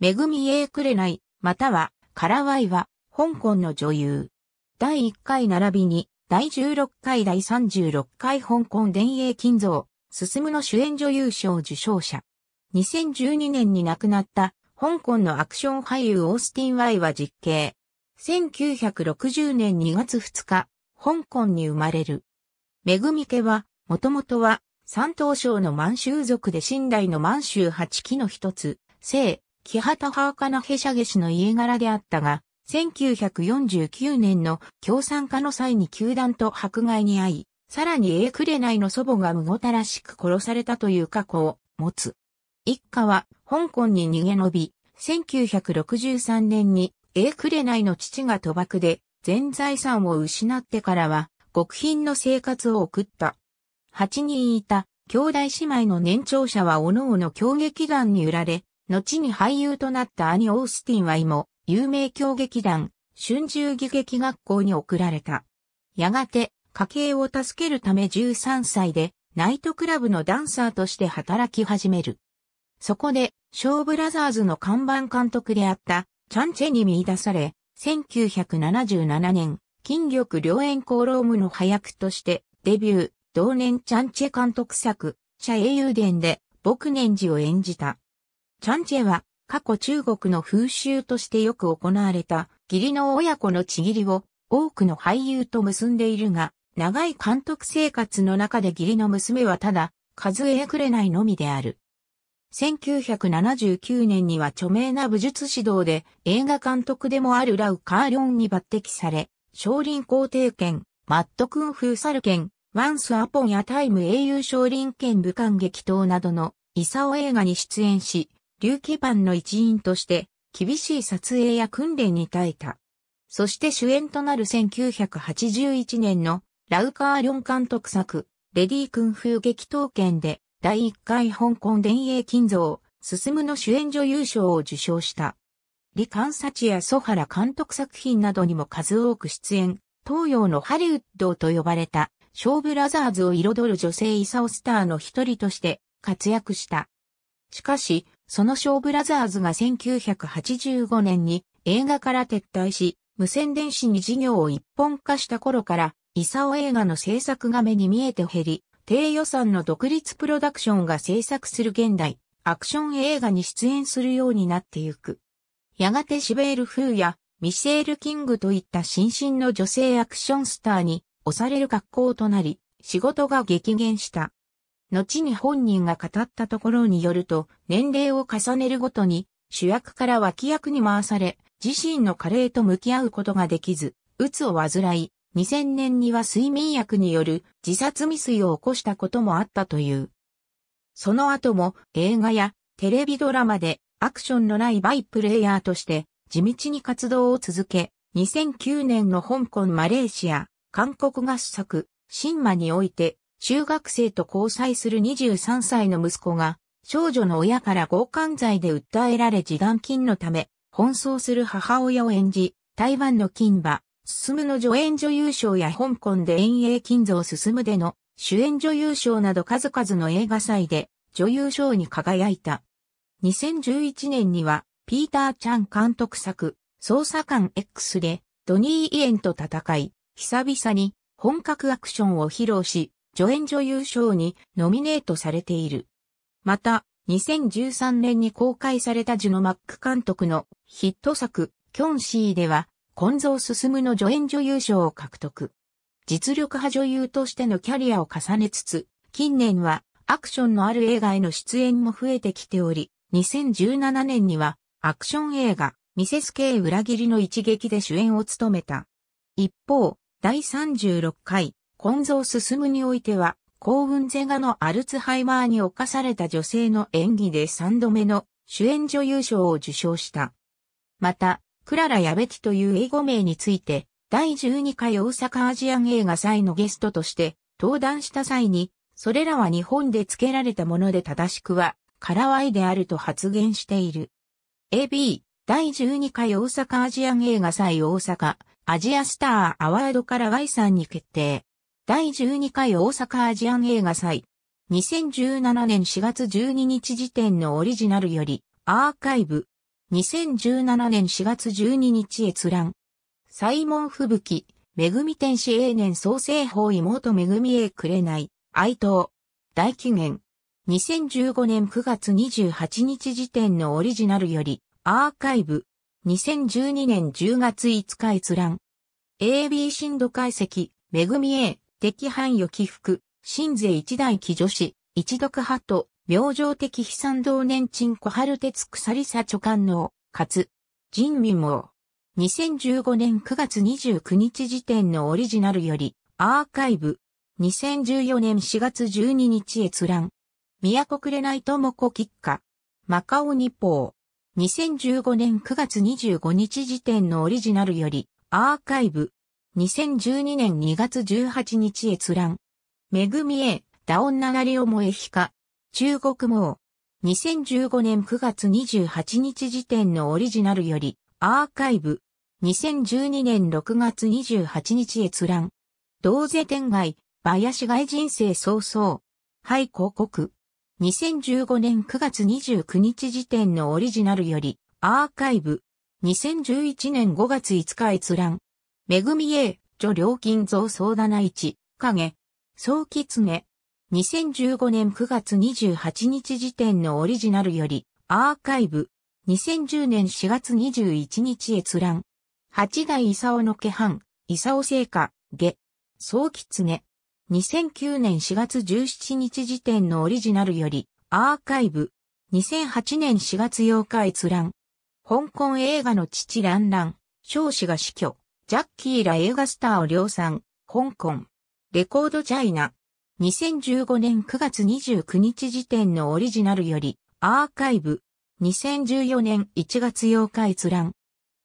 めぐみえくれない、または、からわいは、香港の女優。第1回並びに、第16回第36回香港伝影金蔵、進むの主演女優賞受賞者。2012年に亡くなった香港のアクション俳優オースティン・ワイは実刑。1960年2月2日、香港に生まれる。めぐみ家は、もともとは、三島省の満州族で新台の満州八期の一つ、姓、木ハーカナヘシャゲ氏の家柄であったが、1949年の共産化の際に球団と迫害に遭い、さらにエークレナイの祖母が無ごたらしく殺されたという過去を持つ。一家は香港に逃げ延び、1963年にエークレナイの父が賭博で全財産を失ってからは極貧の生活を送った。8人いた兄弟姉妹の年長者は各々の狂撃団に売られ、後に俳優となった兄オースティンは今、有名教劇団、春秋劇劇学校に送られた。やがて、家計を助けるため13歳で、ナイトクラブのダンサーとして働き始める。そこで、ショーブラザーズの看板監督であった、チャンチェに見出され、1977年、筋力良縁コーロームの早くとしてデビュー、同年チャンチェ監督作、茶英雄伝で、僕年寺を演じた。チャンチェは過去中国の風習としてよく行われた義理の親子のちぎりを多くの俳優と結んでいるが、長い監督生活の中で義理の娘はただ数えくれないのみである。1979年には著名な武術指導で映画監督でもあるラウ・カーリョンに抜擢され、少林皇帝剣、マット・クンフー・サル剣、ワンス・アポン・ア・タイム英雄少林剣武漢劇等などのイサオ映画に出演し、竜騎版の一員として、厳しい撮影や訓練に耐えた。そして主演となる1981年のラウカーリョン監督作、レディークンフー激闘剣で第1回香港伝影金像、進むの主演女優賞を受賞した。李観察やソハラ監督作品などにも数多く出演、東洋のハリウッドと呼ばれた、ショーブラザーズを彩る女性イサオスターの一人として活躍した。しかし、そのショーブラザーズが1985年に映画から撤退し、無線電子に事業を一本化した頃から、イサオ映画の制作が目に見えて減り、低予算の独立プロダクションが制作する現代、アクション映画に出演するようになってゆく。やがてシベール・フーやミシェール・キングといった新進の女性アクションスターに押される格好となり、仕事が激減した。後に本人が語ったところによると、年齢を重ねるごとに、主役から脇役に回され、自身の加齢と向き合うことができず、鬱を患い、2000年には睡眠薬による自殺未遂を起こしたこともあったという。その後も映画やテレビドラマでアクションのないバイプレイヤーとして地道に活動を続け、2009年の香港マレーシア、韓国合作、新馬において中学生と交際する23歳の息子が、少女の親から強姦罪で訴えられ示談金のため、奔走する母親を演じ、台湾の金馬、進むの助演女優賞や香港で遠泳金蔵進むでの主演女優賞など数々の映画祭で女優賞に輝いた。2011年には、ピーター・チャン監督作、捜査官 X で、ドニー・イエンと戦い、久々に本格アクションを披露し、助演女優賞にノミネートされている。また、2013年に公開されたジュノ・マック監督のヒット作、キョンシーでは、近蔵進の助演女優賞を獲得。実力派女優としてのキャリアを重ねつつ、近年はアクションのある映画への出演も増えてきており、2017年にはアクション映画、ミセス系裏切りの一撃で主演を務めた。一方、第36回混蔵進むにおいては、幸運ゼガのアルツハイマーに侵された女性の演技で3度目の主演女優賞を受賞した。また、クララ・ヤベティという英語名について、第12回大阪アジアン映画祭のゲストとして登壇した際に、それらは日本で付けられたもので正しくは、カラワイであると発言している。AB、第12回大阪アジアン映画祭大阪、アジアスターアワードから Y さんに決定。第12回大阪アジアン映画祭。2017年4月12日時点のオリジナルより、アーカイブ。2017年4月12日閲覧。サイモン・フブキ、めぐみ天使永年創生法妹めぐみへくれない、哀悼。大紀元。2015年9月28日時点のオリジナルより、アーカイブ。2012年10月5日閲覧。AB 深度解析、めぐみへ。敵範囲を起伏、新税一代記女子、一読派と、明星的悲惨同年鎮小春鉄鎖佐著官能、かつ、人民も、2015年9月29日時点のオリジナルより、アーカイブ、2014年4月12日閲覧、都くれないともこ吉家、マカオ日報、2015年9月25日時点のオリジナルより、アーカイブ、2012年2月18日閲覧。めぐみえ、だおんながりおもえひか。中国網。2015年9月28日時点のオリジナルより、アーカイブ。2012年6月28日閲覧。同世天外、林外人生早々。はい広告。2015年9月29日時点のオリジナルより、アーカイブ。2011年5月5日閲覧。めぐみえ、女料金増相談一、影、総ね。2015年9月28日時点のオリジナルより、アーカイブ。2010年4月21日閲覧。八代勲の家藩、勲聖火、下、総ね。2009年4月17日時点のオリジナルより、アーカイブ。2008年4月8日閲覧。香港映画の父ランラン、少子が死去。ジャッキーら映画スターを量産、香港、レコードチャイナ。2015年9月29日時点のオリジナルより、アーカイブ。2014年1月8日閲覧。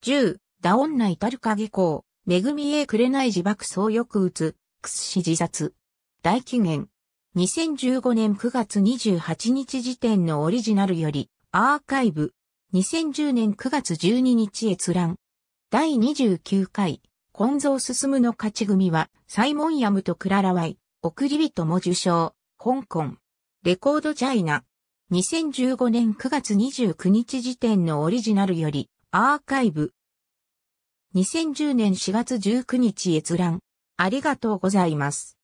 10、ダオンナイ至る影光、めぐみへくれない自爆総く打つ、くすし自殺。大紀元。2015年9月28日時点のオリジナルより、アーカイブ。2010年9月12日閲覧。第29回、近蔵進むの勝ち組は、サイモン・ヤムとクララワイ、送り人も受賞、香港、レコードチャイナ。2015年9月29日時点のオリジナルより、アーカイブ。2010年4月19日閲覧。ありがとうございます。